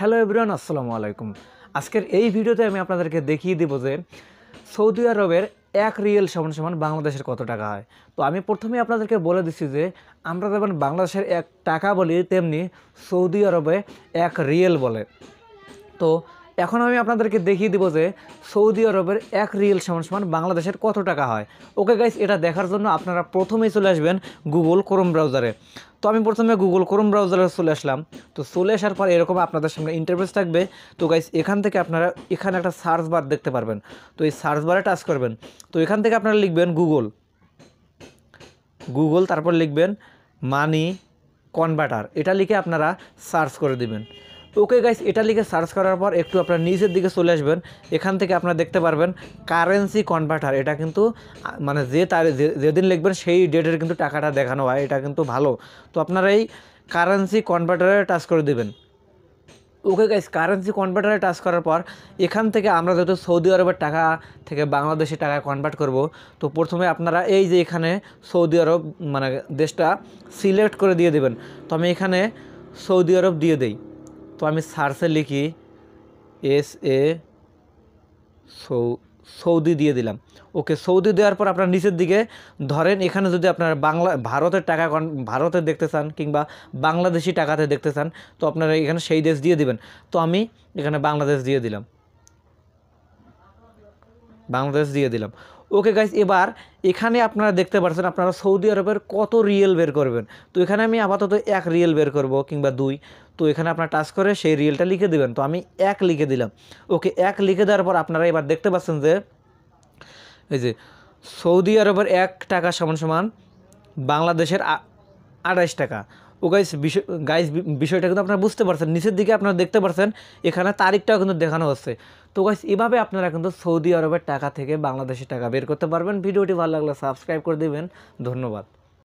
hello everyone আসসালামু আলাইকুম আজকের এই ভিডিওতে আমি আপনাদেরকে দেখিয়ে দেবো যে সৌদি আরবের এক রিয়েল সমান সমান বাংলাদেশের কত টাকা হয় তো আমি প্রথমে আপনাদেরকে বলে দিচ্ছি যে আমরা যেমন বাংলাদেশের এক টাকা বলি তেমনি সৌদি আরবে এক রিয়েল বলে তো এখন আমি আপনাদেরকে দেখিয়ে দিব যে সৌদি আরবের এক রিয়েল সমান সমান বাংলাদেশের কত টাকা হয় ওকে গাইস এটা দেখার জন্য আপনারা প্রথমেই চলে আসবেন গুগল ক্রোম ব্রাউজারে তো আমি প্রথমে গুগল ক্রোম ব্রাউজারে চলে আসলাম তো চলে আসার পর এরকম আপনাদের সামনে ইন্টারভিউস থাকবে তো গাইস এখান থেকে আপনারা এখানে একটা সার্চ বার দেখতে পারবেন তো এই সার্চ বারে টাচ করবেন তো এখান থেকে আপনারা লিখবেন গুগল গুগল তারপর লিখবেন মানি কনভার্টার এটা লিখে আপনারা সার্চ করে দিবেন ওকে গাইস এটা লিখে সার্চ করার পর একটু আপনার নিচের দিকে চলে আসবেন এখান থেকে আপনারা দেখতে পারবেন কারেন্সি কনভার্টার এটা কিন্তু মানে যে তার যেদিন লিখবেন সেই ডেটের কিন্তু টাকাটা দেখানো হয় এটা কিন্তু ভালো তো আপনারা এই কারেন্সি কনভার্টারে টাচ করে দেবেন ওকে গাইস কারেন্সি কনভার্টারে টাচ করার পর এখান থেকে আমরা যেহেতু সৌদি আরবের টাকা থেকে বাংলাদেশি টাকা কনভার্ট করব তো প্রথমে আপনারা এই যে এখানে সৌদি আরব মানে দেশটা সিলেক্ট করে দিয়ে দেবেন তো আমি এখানে সৌদি আরব দিয়ে দেই তো আমি সার্চে লিখি এস এ সৌ সৌদি দিয়ে দিলাম ওকে সৌদি দেওয়ার পর আপনার নিচের দিকে ধরেন এখানে যদি আপনার বাংলা ভারতের টাকা ভারতে দেখতে চান কিংবা বাংলাদেশি টাকাতে দেখতে চান তো আপনারা এখানে সেই দেশ দিয়ে দিবেন তো আমি এখানে বাংলাদেশ দিয়ে দিলাম বাংলাদেশ দিয়ে দিলাম ওকে গাইজ এবার এখানে আপনারা দেখতে পাচ্ছেন আপনারা সৌদি আরবের কত রিয়েল বের করবেন তো এখানে আমি আপাতত এক রিয়েল বের করব কিংবা দুই তো এখানে আপনার টাচ করে সেই রিয়েলটা লিখে দেবেন তো আমি এক লিখে দিলাম ওকে এক লিখে দেওয়ার পর আপনারা এবার দেখতে পাচ্ছেন যে এই যে সৌদি আরবের এক টাকা সমান সমান বাংলাদেশের আড়াইশ টাকা ও গাইস বিষয় গাইস বিষয়টা কিন্তু আপনারা বুঝতে পারছেন নিচের দিকে আপনারা দেখতে পারছেন এখানে তারিখটাও কিন্তু দেখানো হচ্ছে তো গাইস এভাবে আপনারা কিন্তু সৌদি আরবের টাকা থেকে বাংলাদেশি টাকা বের করতে পারবেন ভিডিওটি ভালো লাগলে সাবস্ক্রাইব করে দেবেন ধন্যবাদ